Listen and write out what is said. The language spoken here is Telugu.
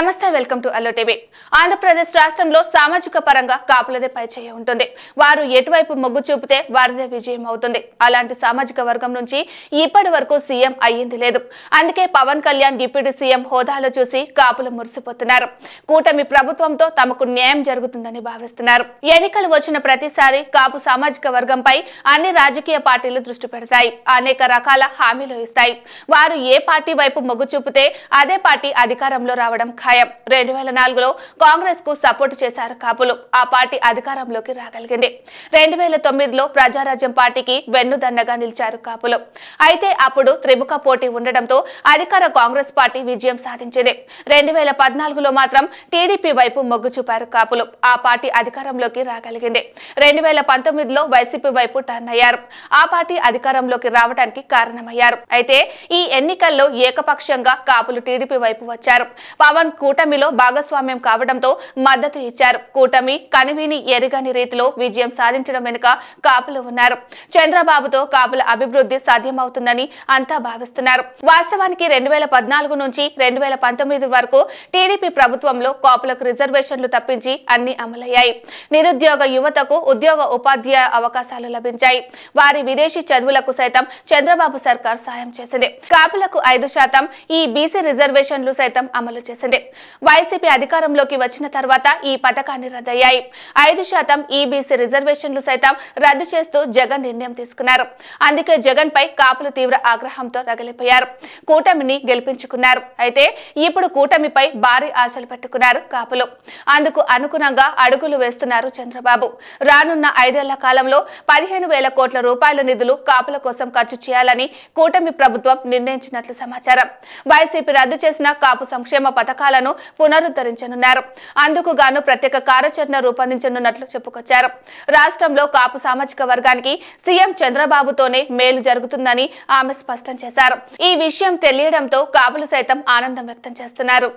నమస్తే వెల్కమ్ టు అలో టీవీ ఆంధ్రప్రదేశ్ రాష్ట్రంలో సామాజిక పరంగా కాపులదే పైచేయ ఉంటుంది వారు ఎటువైపు మొగ్గు చూపితే వారిదే విజయం అవుతుంది అలాంటి సామాజిక వర్గం నుంచి ఇప్పటి వరకు సీఎం అయ్యింది లేదు అందుకే పవన్ కళ్యాణ్ డిప్యూటీ సీఎం హోదాలో చూసి కాపులు మురిసిపోతున్నారు కూటమి ప్రభుత్వంతో తమకు న్యాయం జరుగుతుందని భావిస్తున్నారు ఎన్నికలు వచ్చిన ప్రతిసారి కాపు సామాజిక వర్గంపై అన్ని రాజకీయ పార్టీలు దృష్టి పెడతాయి అనేక రకాల హామీలు ఇస్తాయి వారు ఏ పార్టీ వైపు మొగ్గు చూపితే అదే పార్టీ అధికారంలో రావడం సహాయం రెండు వేల నాలుగులో కాంగ్రెస్ కు సపోర్టు చేశారు కాపులు ఆ పార్టీ అధికారంలోకి రాగలిగింది రెండు వేల తొమ్మిదిలో ప్రజారాజ్యం పార్టీకి వెన్నుదన్నగా నిలిచారు కాపులు అయితే అప్పుడు త్రిముఖ పోటీ ఉండడంతో అధికార కాంగ్రెస్ పార్టీ విజయం సాధించింది రెండు వేల పద్నాలుగులో మాత్రం టీడీపీ వైపు మొగ్గు చూపారు కాపులు ఆ పార్టీ అధికారంలోకి రాగలిగింది రెండు వేల పంతొమ్మిదిలో వైసీపీ వైపు టర్న్ అయ్యారు ఆ పార్టీ అధికారంలోకి రావడానికి కారణమయ్యారు అయితే ఈ ఎన్నికల్లో ఏకపక్షంగా కాపులు టీడీపీ వైపు వచ్చారు పవన్ కూటమిలో భాగస్వామ్యం కావడంతో మద్దతు ఇచ్చారు కూటమి కనివిని ఎరుగని రీతిలో విజయం సాధించడం వెనుక కాపులు ఉన్నారు చంద్రబాబుతో కాపుల అభివృద్ధి సాధ్యమవుతుందని అంతా భావిస్తున్నారు వాస్తవానికి రెండు వేల పద్నాలుగు నుంచి రెండు వేల పంతొమ్మిది వరకు టీడీపీ ప్రభుత్వంలో కాపులకు రిజర్వేషన్లు తప్పించి అన్ని అమలయ్యాయి నిరుద్యోగ యువతకు ఉద్యోగ ఉపాధ్యాయ అవకాశాలు లభించాయి వారి విదేశీ చదువులకు సైతం చంద్రబాబు సర్కార్ సాయం చేసింది కాపులకు ఐదు శాతం ఈ బీసీ రిజర్వేషన్లు సైతం అమలు చేసింది వైసీపీ అధికారంలోకి వచ్చిన తర్వాత ఈ పథకాన్ని రద్దయ్యాయి ఐదు శాతం ఈబీసీ e రిజర్వేషన్లు సైతం రద్దు చేస్తూ జగన్ నిర్ణయం తీసుకున్నారు అందుకే జగన్ పై కాపులు తీవ్ర ఆగ్రహంతో రగిలిపోయారు కూటమిని గెలిపించుకున్నారు అయితే ఇప్పుడు కూటమిపై భారీ ఆశలు పెట్టుకున్నారు కాపులు అందుకు అనుగుణంగా అడుగులు వేస్తున్నారు చంద్రబాబు రానున్న ఐదేళ్ల కాలంలో పదిహేను వేల కోట్ల రూపాయల నిధులు కాపుల కోసం ఖర్చు చేయాలని కూటమి ప్రభుత్వం నిర్ణయించినట్లు సమాచారం వైసీపీ రద్దు చేసిన కాపు సంక్షేమ పథకాలు వ్యూహాలను పునరుద్ధరించనున్నారు అందుకు గాను ప్రత్యేక కార్యాచరణ రూపొందించనున్నట్లు చెప్పుకొచ్చారు రాష్ట్రంలో కాపు సామాజిక వర్గానికి సీఎం చంద్రబాబుతోనే మేలు జరుగుతుందని ఆమె స్పష్టం చేశారు ఈ విషయం తెలియడంతో కాపులు సైతం ఆనందం వ్యక్తం చేస్తున్నారు